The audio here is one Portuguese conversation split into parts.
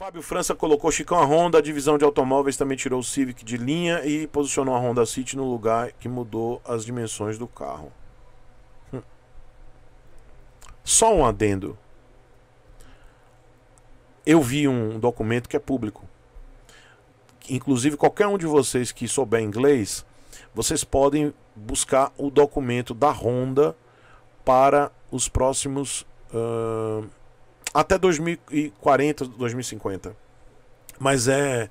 Fábio França colocou Chicão a Honda, a divisão de automóveis também tirou o Civic de linha e posicionou a Honda City no lugar que mudou as dimensões do carro. Hum. Só um adendo. Eu vi um documento que é público. Inclusive, qualquer um de vocês que souber inglês, vocês podem buscar o documento da Honda para os próximos. Uh até 2040, 2050. Mas é,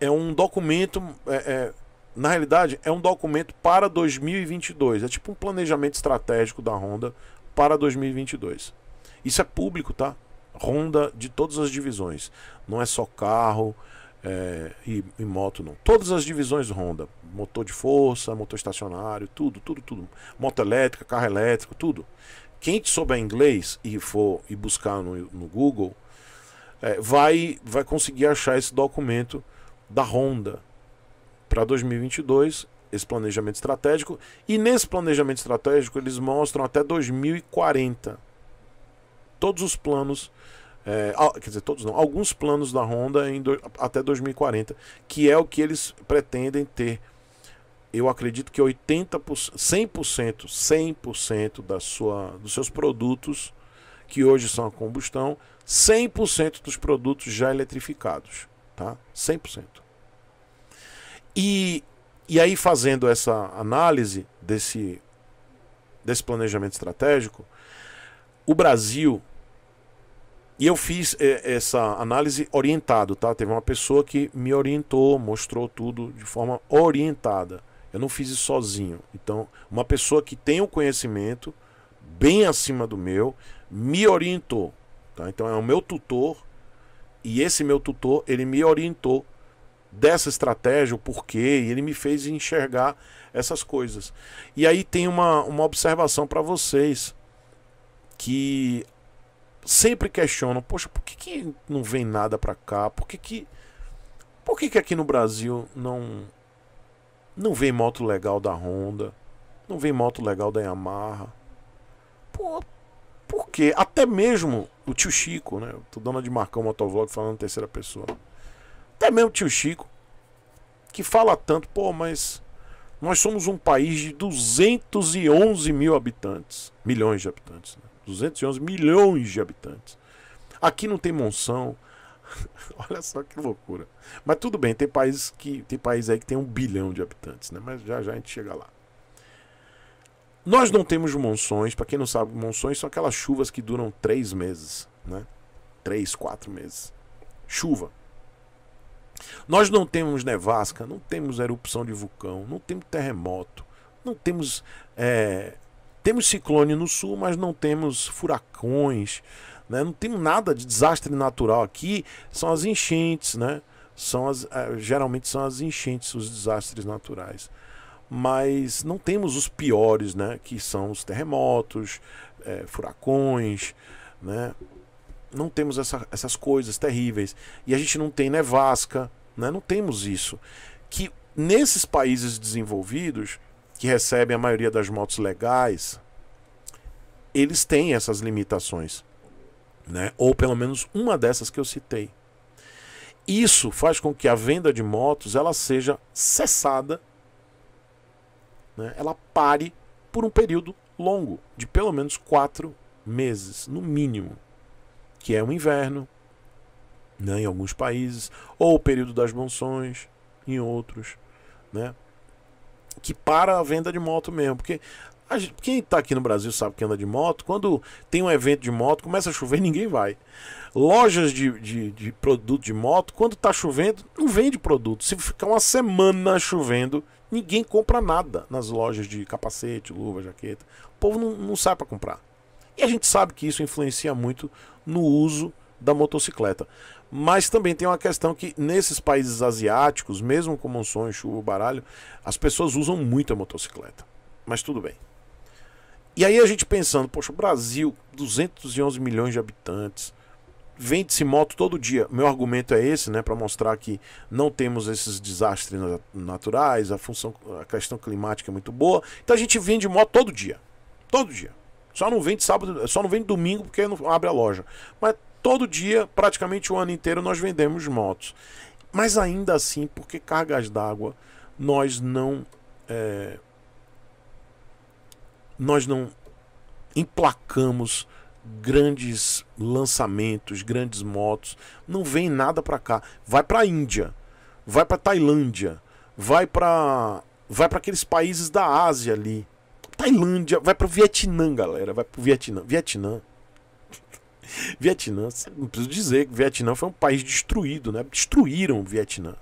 é um documento. É, é, na realidade, é um documento para 2022. É tipo um planejamento estratégico da Honda para 2022. Isso é público, tá? Honda de todas as divisões. Não é só carro é, e, e, moto, não. Todas as divisões Honda. Motor de força, motor estacionário, tudo, tudo, tudo. Moto elétrica, carro elétrico, tudo quem souber inglês e for e buscar no, no Google, é, vai, vai conseguir achar esse documento da Honda para 2022, esse planejamento estratégico. E nesse planejamento estratégico, eles mostram até 2040 todos os planos. É, quer dizer, todos não, alguns planos da Honda em do, até 2040, que é o que eles pretendem ter eu acredito que 80%, 100%, 100% da sua, dos seus produtos que hoje são a combustão, 100% dos produtos já eletrificados, tá? 100%. E e aí fazendo essa análise desse desse planejamento estratégico, o Brasil e eu fiz é, essa análise orientado, tá? Teve uma pessoa que me orientou, mostrou tudo de forma orientada. Eu não fiz isso sozinho. Então, uma pessoa que tem o um conhecimento bem acima do meu me orientou. Tá? Então, é o meu tutor e esse meu tutor ele me orientou dessa estratégia, o porquê, e ele me fez enxergar essas coisas. E aí tem uma, uma observação para vocês que sempre questionam, poxa, por que, que não vem nada para cá? Por que que por que, que aqui no Brasil não não vem moto legal da Honda. Não vem moto legal da Yamaha. Pô, por quê? Até mesmo o tio Chico, né? Eu tô dando de marcar um motovlog falando em terceira pessoa. Até mesmo o tio Chico, que fala tanto, pô, mas nós somos um país de 211 mil habitantes. Milhões de habitantes. Né? 211 milhões de habitantes. Aqui não tem monção. Olha só que loucura. Mas tudo bem, tem países que tem países aí que tem um bilhão de habitantes, né? Mas já já a gente chega lá. Nós não temos monções. Para quem não sabe, monções são aquelas chuvas que duram três meses, né? Três, quatro meses. Chuva. Nós não temos nevasca, não temos erupção de vulcão, não temos terremoto, não temos é, temos ciclone no sul, mas não temos furacões, né? Não tem nada de desastre natural aqui, são as enchentes, né? São as, é, geralmente são as enchentes, os desastres naturais. Mas não temos os piores, né? Que são os terremotos, é, furacões, né? Não temos essa, essas coisas terríveis. E a gente não tem nevasca, né? Não temos isso. Que nesses países desenvolvidos, que recebem a maioria das motos legais, eles têm essas limitações né? ou pelo menos uma dessas que eu citei. Isso faz com que a venda de motos ela seja cessada, né? ela pare por um período longo, de pelo menos quatro meses, no mínimo, que é o inverno né? em alguns países, ou o período das monções em outros, né? que para a venda de moto mesmo, porque Gente, quem está aqui no Brasil sabe que anda de moto. Quando tem um evento de moto, começa a chover, ninguém vai. Lojas de, de, de produto de moto, quando está chovendo, não vende produto. Se ficar uma semana chovendo, ninguém compra nada nas lojas de capacete, luva, jaqueta. O povo não, não sai para comprar. E a gente sabe que isso influencia muito no uso da motocicleta. Mas também tem uma questão que nesses países asiáticos, mesmo com monções, chuva, baralho, as pessoas usam muito a motocicleta. Mas tudo bem. E aí a gente pensando, poxa, Brasil, 211 milhões de habitantes, vende-se moto todo dia. Meu argumento é esse, né, para mostrar que não temos esses desastres naturais, a função, a questão climática é muito boa. Então a gente vende moto todo dia. Todo dia. Só não vende sábado, só não vende domingo porque não abre a loja. Mas todo dia, praticamente o ano inteiro nós vendemos motos. Mas ainda assim, porque cargas d'água nós não é, nós não emplacamos grandes lançamentos, grandes motos, não vem nada para cá. Vai para a Índia, vai para Tailândia, vai para vai para aqueles países da Ásia ali. Tailândia, vai para o Vietnã, galera, vai para o Vietnã. Vietnã. Vietnã, não preciso dizer que Vietnã foi um país destruído, né? Destruíram o Vietnã.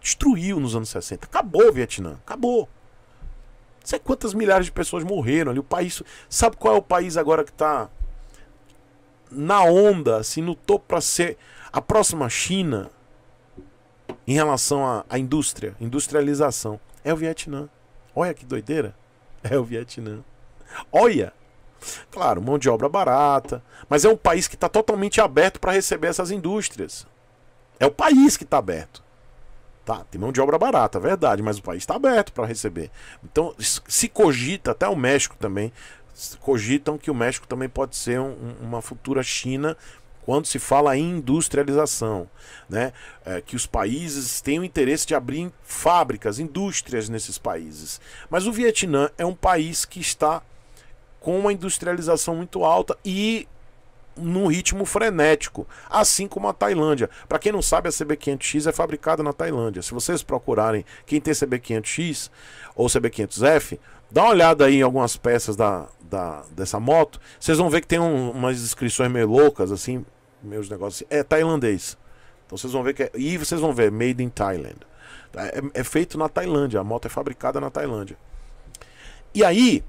Destruiu nos anos 60. Acabou o Vietnã, acabou sei quantas milhares de pessoas morreram ali? O país. Sabe qual é o país agora que está na onda, assim, no topo para ser a próxima China em relação à, à indústria, industrialização? É o Vietnã. Olha que doideira. É o Vietnã. Olha! Claro, mão de obra barata, mas é um país que está totalmente aberto para receber essas indústrias. É o país que está aberto. Tá, tem mão de obra barata, é verdade, mas o país está aberto para receber. Então, se cogita, até o México também, cogitam que o México também pode ser um, uma futura China quando se fala em industrialização, né? É, que os países têm o interesse de abrir fábricas, indústrias nesses países. Mas o Vietnã é um país que está com uma industrialização muito alta e num ritmo frenético, assim como a Tailândia. Para quem não sabe, a CB500X é fabricada na Tailândia. Se vocês procurarem quem tem CB500X ou CB500F, dá uma olhada aí em algumas peças da, da dessa moto. Vocês vão ver que tem um, umas inscrições meio loucas, assim, meus negócios. É tailandês. Então vocês vão ver que é, e vocês vão ver Made in Thailand. É, é, é feito na Tailândia, a moto é fabricada na Tailândia. E aí,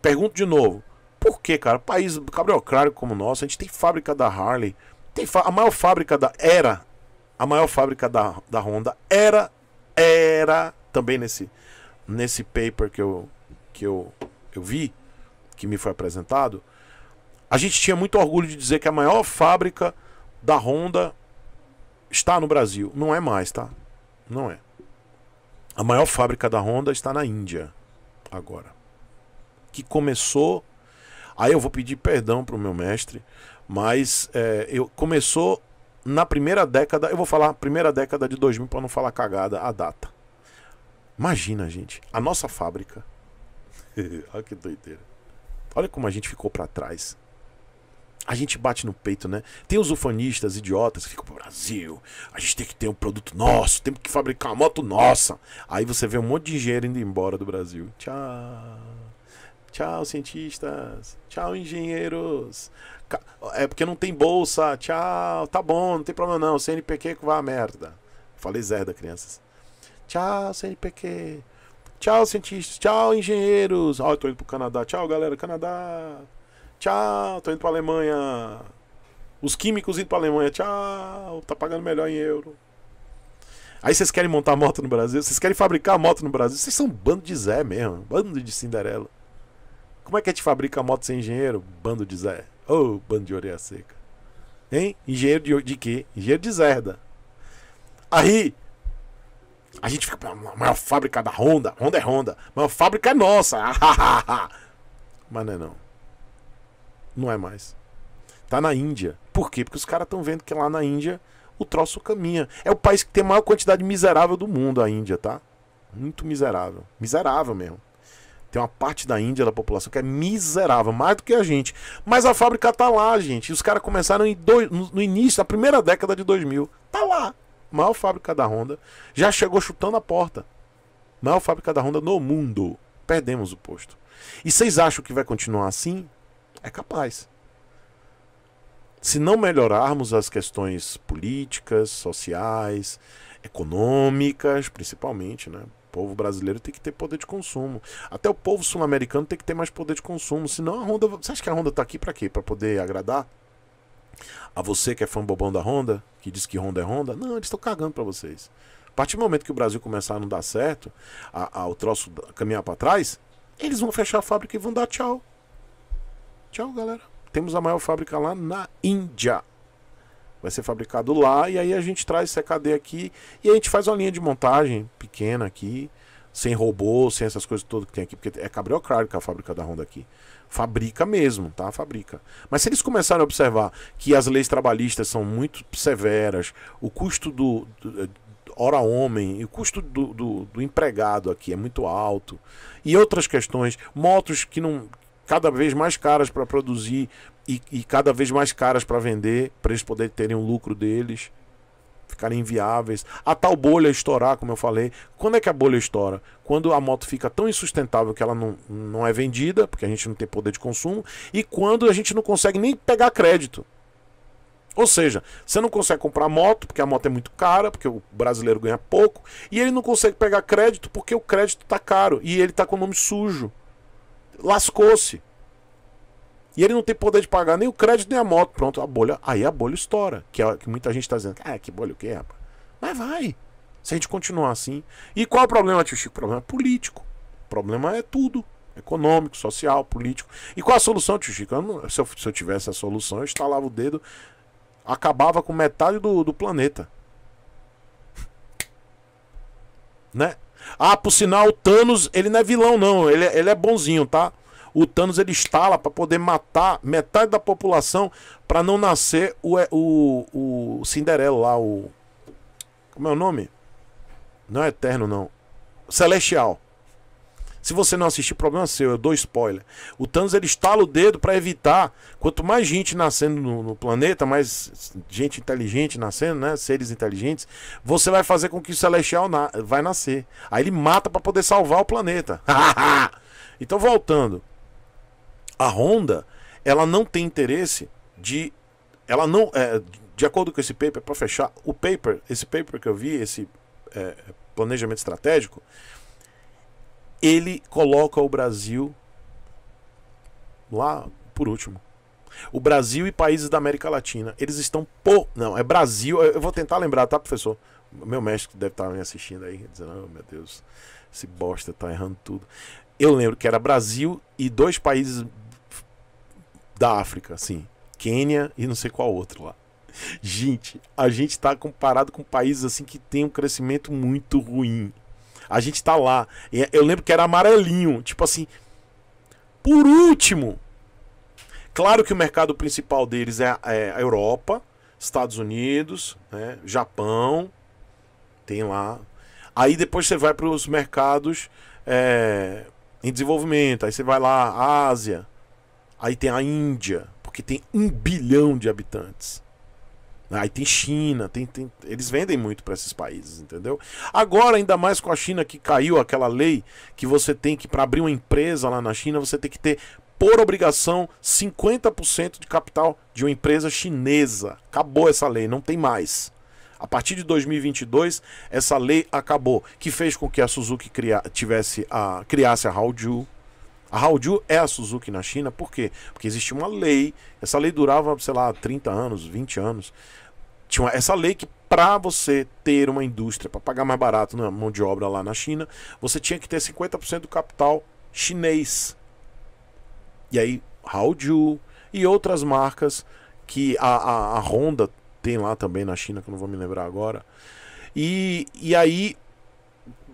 pergunto de novo, por quê, cara? País cabriocrário como o nosso, a gente tem fábrica da Harley, tem a maior fábrica da era, a maior fábrica da, da Honda era era também nesse nesse paper que eu que eu, eu vi, que me foi apresentado, a gente tinha muito orgulho de dizer que a maior fábrica da Honda está no Brasil. Não é mais, tá? Não é. A maior fábrica da Honda está na Índia agora. Que começou Aí eu vou pedir perdão para o meu mestre, mas é, eu começou na primeira década, eu vou falar primeira década de 2000 para não falar cagada a data. Imagina, gente, a nossa fábrica. Olha que doideira. Olha como a gente ficou para trás. A gente bate no peito, né? Tem os ufanistas idiotas que ficam pro Brasil. A gente tem que ter um produto nosso, temos que fabricar uma moto nossa. Aí você vê um monte de engenheiro indo embora do Brasil. Tchau. Tchau, cientistas. Tchau, engenheiros. É porque não tem bolsa. Tchau. Tá bom, não tem problema não. CNPq que vai a merda. Falei zerda, crianças. Tchau, CNPq. Tchau, cientistas. Tchau, engenheiros. Ó, oh, tô indo pro Canadá. Tchau, galera. Canadá. Tchau, tô indo pra Alemanha. Os químicos indo pra Alemanha. Tchau, tá pagando melhor em euro. Aí vocês querem montar moto no Brasil? Vocês querem fabricar moto no Brasil? Vocês são um bando de Zé mesmo. Bando de Cinderela. Como é que a gente fabrica moto sem engenheiro? Bando de Zé. Ô, oh, bando de orelha seca. Hein? Engenheiro de, de quê? Engenheiro de Zerda. Aí, a gente fica, a maior fábrica da Honda, Honda é Honda, a maior fábrica é nossa. Mas não é não. Não é mais. Tá na Índia. Por quê? Porque os caras estão vendo que lá na Índia o troço caminha. É o país que tem a maior quantidade miserável do mundo, a Índia, tá? Muito miserável. Miserável mesmo. Tem uma parte da Índia, da população, que é miserável, mais do que a gente. Mas a fábrica tá lá, gente. E os caras começaram dois, no início da primeira década de 2000. Tá lá. Maior fábrica da Honda. Já chegou chutando a porta. Maior fábrica da Honda no mundo. Perdemos o posto. E vocês acham que vai continuar assim? É capaz. Se não melhorarmos as questões políticas, sociais, econômicas, principalmente, né? povo brasileiro tem que ter poder de consumo. Até o povo sul-americano tem que ter mais poder de consumo. Senão a Honda. Você acha que a Honda tá aqui para quê? Para poder agradar? A você que é fã bobão da Honda, que diz que Honda é Honda? Não, eles estão cagando para vocês. A partir do momento que o Brasil começar a não dar certo, a, a o troço caminhar para trás, eles vão fechar a fábrica e vão dar tchau. Tchau, galera. Temos a maior fábrica lá na Índia vai ser fabricado lá e aí a gente traz esse cadeia aqui e a gente faz uma linha de montagem pequena aqui, sem robô, sem essas coisas todas que tem aqui, porque é que é a fábrica da Honda aqui. Fabrica mesmo, tá? Fabrica. Mas se eles começarem a observar que as leis trabalhistas são muito severas, o custo do, do eh, hora homem, o custo do, do, do empregado aqui é muito alto, e outras questões, motos que não cada vez mais caras para produzir e, e cada vez mais caras para vender, para eles poderem terem o um lucro deles, ficarem inviáveis. A tal bolha estourar, como eu falei. Quando é que a bolha estoura? Quando a moto fica tão insustentável que ela não, não é vendida, porque a gente não tem poder de consumo, e quando a gente não consegue nem pegar crédito. Ou seja, você não consegue comprar moto, porque a moto é muito cara, porque o brasileiro ganha pouco, e ele não consegue pegar crédito porque o crédito está caro e ele está com o nome sujo. Lascou-se. E ele não tem poder de pagar nem o crédito nem a moto. Pronto, a bolha. Aí a bolha estoura. Que, é, que muita gente está dizendo, ah, que bolha o que, rapaz? Mas vai. Se a gente continuar assim. E qual é o problema, tio Chico? O problema é político. O problema é tudo. Econômico, social, político. E qual é a solução, tio Chico? Eu não, se, eu, se, eu, tivesse a solução, eu estalava o dedo. Acabava com metade do, do planeta. né? Ah, por sinal, o Thanos, ele não é vilão, não. Ele, é, ele é bonzinho, tá? o Thanos ele estala para poder matar metade da população para não nascer o, é, o, o Cinderela lá, o. Como é o nome? Não é Eterno, não. Celestial. Se você não assistir, problema seu, eu dou spoiler. O Thanos ele estala o dedo para evitar. Quanto mais gente nascendo no, no, planeta, mais gente inteligente nascendo, né? Seres inteligentes, você vai fazer com que o Celestial na vai nascer. Aí ele mata para poder salvar o planeta. então, voltando a Honda ela não tem interesse de ela não é, de acordo com esse paper para fechar o paper esse paper que eu vi esse é, planejamento estratégico ele coloca o Brasil lá por último o Brasil e países da América Latina eles estão por não é Brasil eu vou tentar lembrar tá professor meu mestre deve estar tá me assistindo aí dizendo oh, meu Deus esse bosta tá errando tudo eu lembro que era Brasil e dois países da África, assim. Quênia e não sei qual outro lá. Gente, a gente tá comparado com países assim que tem um crescimento muito ruim. A gente tá lá. É, eu lembro que era amarelinho, tipo assim. Por último. Claro que o mercado principal deles é a é Europa, Estados Unidos, né, Japão. Tem lá. Aí depois você vai para os mercados é, em desenvolvimento. Aí você vai lá, Ásia, Aí tem a Índia, porque tem um bilhão de habitantes. Aí tem China, tem, tem... eles vendem muito para esses países, entendeu? Agora, ainda mais com a China que caiu aquela lei que você tem que, para abrir uma empresa lá na China, você tem que ter, por obrigação, 50% de capital de uma empresa chinesa. Acabou essa lei, não tem mais. A partir de 2022, essa lei acabou, que fez com que a Suzuki cria... tivesse a... criasse a Haoju, a Haoju é a Suzuki na China, por quê? Porque existia uma lei, essa lei durava, sei lá, 30 anos, 20 anos. Tinha uma, essa lei que para você ter uma indústria, para pagar mais barato na mão de obra lá na China, você tinha que ter 50% do capital chinês. E aí, Haoju e outras marcas que a, a, a Honda tem lá também na China, que eu não vou me lembrar agora. E, e aí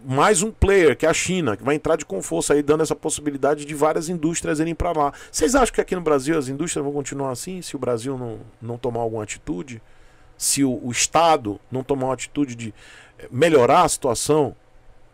mais um player, que é a China, que vai entrar de com força aí, dando essa possibilidade de várias indústrias irem para lá. Vocês acham que aqui no Brasil as indústrias vão continuar assim, se o Brasil não, não tomar alguma atitude? Se o, o Estado não tomar uma atitude de eh, melhorar a situação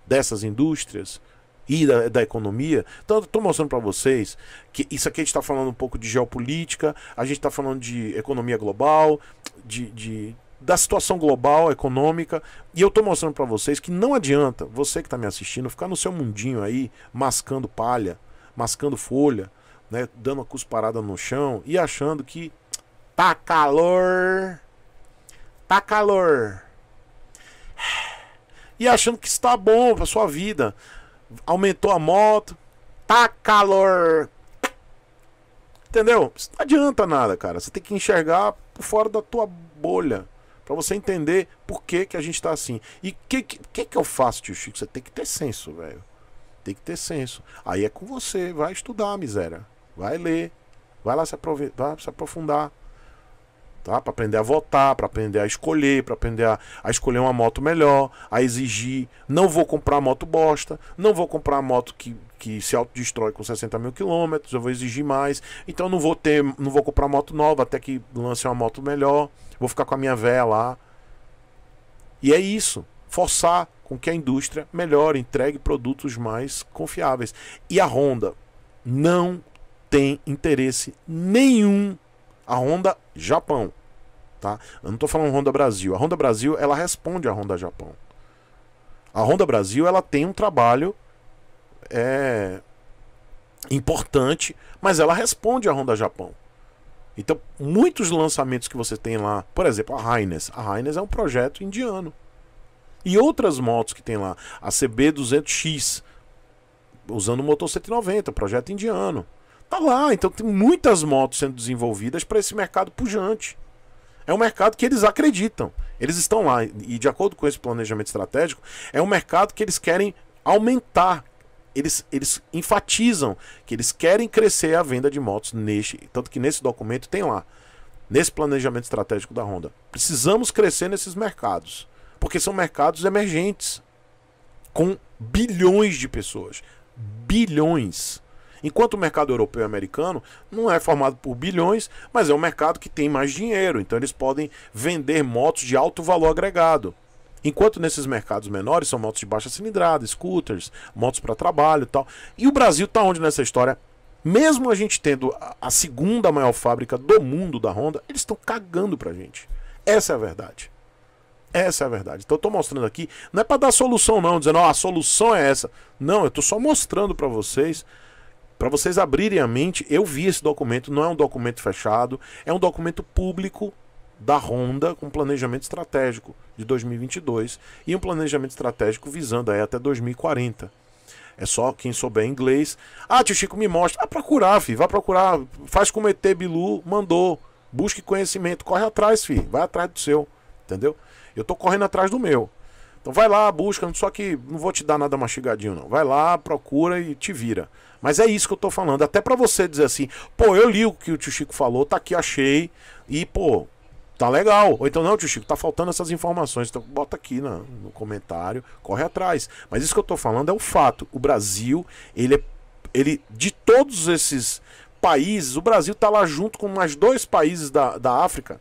dessas indústrias? e da, da, economia. Então, eu estou mostrando para vocês que isso aqui a gente está falando um pouco de geopolítica, a gente está falando de economia global, de, de da situação global, econômica. E eu estou mostrando para vocês que não adianta você que está me assistindo ficar no seu mundinho aí, mascando palha, mascando folha, né, dando uma cusparada no chão e achando que tá calor, tá calor. E achando que está bom para sua vida. Aumentou a moto, tá calor. Entendeu? não adianta nada, cara. Você tem que enxergar fora da tua bolha para você entender por que, que a gente está assim. E o que, que, que eu faço, tio Chico? Você tem que ter senso, velho. Tem que ter senso. Aí é com você, vai estudar, miséria. Vai ler, vai lá se, vai se aprofundar. Tá? Para aprender a votar, para aprender a escolher, para aprender a, a, escolher uma moto melhor, a exigir. Não vou comprar moto bosta, não vou comprar moto que, que se autodestrói com 60 mil quilômetros, eu vou exigir mais. Então não vou ter, não vou comprar moto nova até que lance uma moto melhor. Vou ficar com a minha véia lá. E é isso. Forçar com que a indústria melhore, entregue produtos mais confiáveis. E a Honda não tem interesse nenhum. A Honda Japão, tá? Eu não estou falando Honda Brasil. A Honda Brasil, ela responde a Honda Japão. A Honda Brasil, ela tem um trabalho é, importante, mas ela responde à Honda Japão. Então, muitos lançamentos que você tem lá, por exemplo, a Hines. A Hines é um projeto indiano. E outras motos que tem lá, a CB200X, usando o motor 190, projeto indiano. Tá lá, então tem muitas motos sendo desenvolvidas para esse mercado pujante. É um mercado que eles acreditam. Eles estão lá e de acordo com esse planejamento estratégico, é um mercado que eles querem aumentar eles, eles enfatizam que eles querem crescer a venda de motos neste. Tanto que nesse documento tem lá, nesse planejamento estratégico da Honda. Precisamos crescer nesses mercados. Porque são mercados emergentes. Com bilhões de pessoas. Bilhões. Enquanto o mercado europeu e americano não é formado por bilhões, mas é um mercado que tem mais dinheiro. Então eles podem vender motos de alto valor agregado. Enquanto nesses mercados menores são motos de baixa cilindrada, scooters, motos para trabalho e tal. E o Brasil está onde nessa história? Mesmo a gente tendo a segunda maior fábrica do mundo da Honda, eles estão cagando pra gente. Essa é a verdade. Essa é a verdade. Então eu tô mostrando aqui, não é para dar solução não, dizendo, ó, oh, a solução é essa. Não, eu tô só mostrando para vocês para vocês abrirem a mente, eu vi esse documento, não é um documento fechado, é um documento público da Honda com um planejamento estratégico de 2022 e um planejamento estratégico visando aí até 2040. É só quem souber inglês. Ah, tio Chico, me mostra. Ah, procurar, filho. Vai procurar. Faz como ET Bilu mandou. Busque conhecimento. Corre atrás, filho. Vai atrás do seu. Entendeu? Eu tô correndo atrás do meu. Então vai lá, busca. Só que não vou te dar nada mastigadinho, não. Vai lá, procura e te vira. Mas é isso que eu tô falando. Até para você dizer assim, pô, eu li o que o tio Chico falou, tá aqui, achei. E, pô, Tá legal. Ou então, não, tio Chico, tá faltando essas informações. Então, bota aqui na, no comentário, corre atrás. Mas isso que eu tô falando é o um fato. O Brasil, ele é. Ele, de todos esses países, o Brasil tá lá junto com mais dois países da, da África.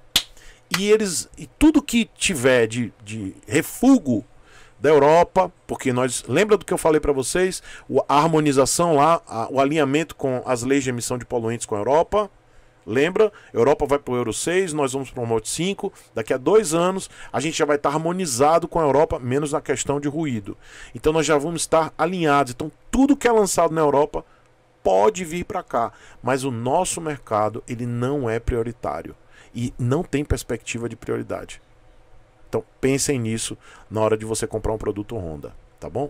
E eles. E tudo que tiver de, de refúgio da Europa, porque nós lembra do que eu falei para vocês, a harmonização lá, a, o alinhamento com as leis de emissão de poluentes com a Europa, Lembra? Europa vai para o Euro 6, nós vamos para o Remote 5. Daqui a dois anos a gente já vai estar tá harmonizado com a Europa, menos na questão de ruído. Então nós já vamos estar alinhados. Então tudo que é lançado na Europa pode vir para cá, mas o nosso mercado ele não é prioritário e não tem perspectiva de prioridade. Então pensem nisso na hora de você comprar um produto Honda, tá bom?